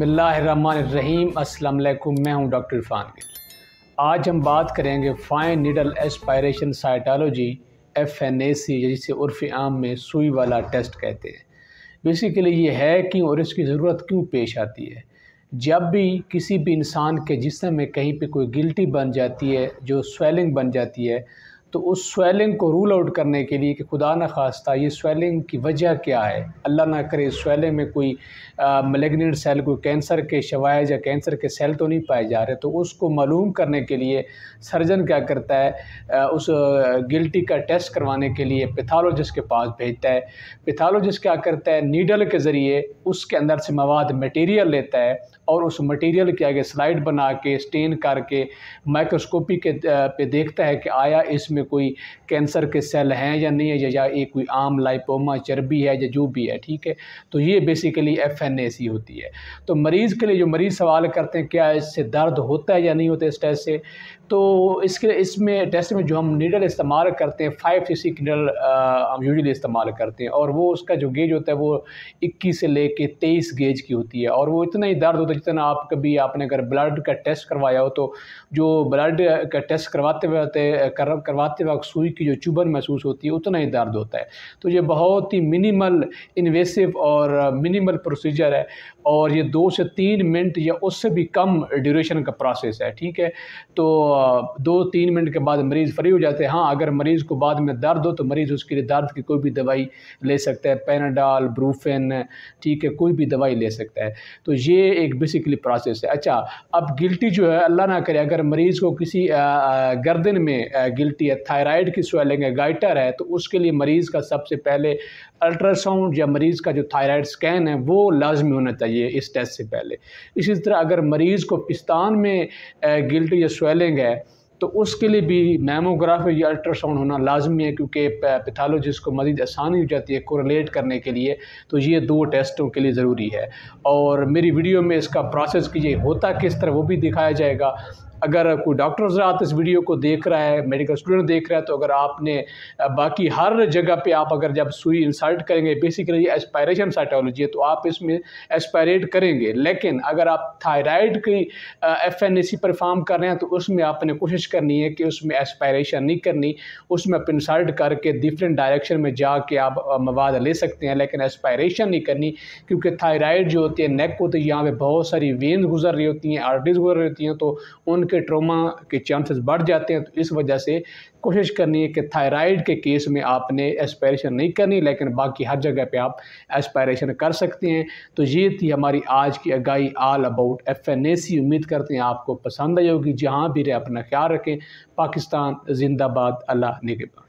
बसमीम अल्लाम मैं हूं डॉक्टर इरफान गिल आज हम बात करेंगे fine needle aspiration cytology F N A C जिसे उर्फ आम में सुई वाला टेस्ट कहते हैं बेसिकली ये है कि और इसकी ज़रूरत क्यों पेश आती है जब भी किसी भी इंसान के जिसम में कहीं पे कोई गिल्टी बन जाती है जो स्वेलिंग बन जाती है तो उस स्वेलिंग को रूल आउट करने के लिए कि खुदा न खास्ता ये स्वेलिंग की वजह क्या है अल्लाह ना करे स्वेलिंग में कोई मलेगनेट सेल कोई कैंसर के शवायज या कैंसर के सेल तो नहीं पाए जा रहे तो उसको मालूम करने के लिए सर्जन क्या करता है आ, उस गिल्टी का टेस्ट करवाने के लिए पैथालोजिस्ट के पास भेजता है पैथालोजिस्ट क्या करता है नीडल के ज़रिए उसके अंदर से मवाद मटीरियल लेता है और उस मटीरियल के आगे स्लाइड बना के स्टेन करके माइक्रोस्कोपी के पे देखता है कि आया इसमें इसमें कोई कैंसर के सेल हैं या नहीं है या एक कोई आम लाइपोमा चर्बी है या जो भी है ठीक है तो ये basically F N A C होती है तो मरीज़ के लिए जो मरीज़ सवाल करते हैं क्या इससे दर्द होता है या नहीं होता इस टेस्ट से तो इसके इसमें टेस्ट में जो हम नीडल इस्तेमाल करते हैं फाइव सी सी नीडल हम यूजली इस्तेमाल करते हैं और वो उसका जो गेज होता है वो इक्कीस से लेके तेईस गेज की होती है और वो इतना ही दर्द होता है जितना आप कभी आपने अगर ब्लड का टेस्ट करवाया हो तो जो ब्लड का टेस्ट करवाते हुए कर, करवा दबाते वक्त सुई की जो चुभन महसूस होती है उतना ही दर्द होता है तो ये बहुत ही मिनिमल इन्वेसिव और मिनिमल प्रोसीजर है और ये दो से तीन मिनट या उससे भी कम ड्यूरेशन का प्रोसेस है ठीक है तो दो तीन मिनट के बाद मरीज़ फ्री हो जाते हैं हाँ अगर मरीज़ को बाद में दर्द हो तो मरीज़ उसके लिए दर्द की कोई भी दवाई ले सकता है पेनाडाल ब्रूफेन ठीक है कोई भी दवाई ले सकता है तो ये एक बेसिकली प्रोसेस है अच्छा अब गिल्टी जो है अल्लाह ना करे अगर मरीज़ को किसी गर्दन में गिल्टी या थायराइड की स्वेलिंग है गाइटर है तो उसके लिए मरीज़ का सबसे पहले अल्ट्रासाउंड या मरीज़ का जो थायराइड स्कैन है वो लाजमी होना चाहिए इस टेस्ट से पहले इसी तरह अगर मरीज़ को पिस्तान में गिल्ट या स्वेलिंग है तो उसके लिए भी मेमोग्राफी या अल्ट्रासाउंड होना लाजमी है क्योंकि पैथोलॉजिस्ट को मजीद आसानी हो जाती है कोरिलेट करने के लिए तो ये दो टेस्टों के लिए ज़रूरी है और मेरी वीडियो में इसका प्रोसेस कीजिए होता किस तरह वो भी दिखाया जाएगा अगर कोई डॉक्टर हजरात इस वीडियो को देख रहा है मेडिकल स्टूडेंट देख रहा है तो अगर आपने बाकी हर जगह पे आप अगर जब सुई इंसर्ट करेंगे बेसिकली एस्पायरेशन साइटोलॉजी है तो आप इसमें एस्पायरेट करेंगे लेकिन अगर आप थायराइड की F N A C perform कर रहे हैं तो उसमें आपने कोशिश करनी है कि उसमें एस्पायरेशन नहीं करनी उसमें आप इंसर्ट करके डिफरेंट डायरेक्शन में के आप मवाद ले सकते हैं लेकिन एस्पायरेशन नहीं करनी क्योंकि थायराइड जो होती है नेक होती है यहाँ पर बहुत सारी वेंस गुजर रही होती हैं आर्टरीज गुजर रही होती हैं तो उनके के ट्रोमा के चांसेस बढ़ जाते हैं तो इस वजह से कोशिश करनी है कि थायराइड के केस में आपने एस्पायरेशन नहीं करनी लेकिन बाकी हर जगह पे आप एस्पायरेशन कर सकते हैं तो ये थी हमारी आज की आगाही all about F N A C उम्मीद करते हैं आपको पसंद आई होगी जहाँ भी रहे अपना ख्याल रखें पाकिस्तान जिंदाबाद अल्लाह निगबा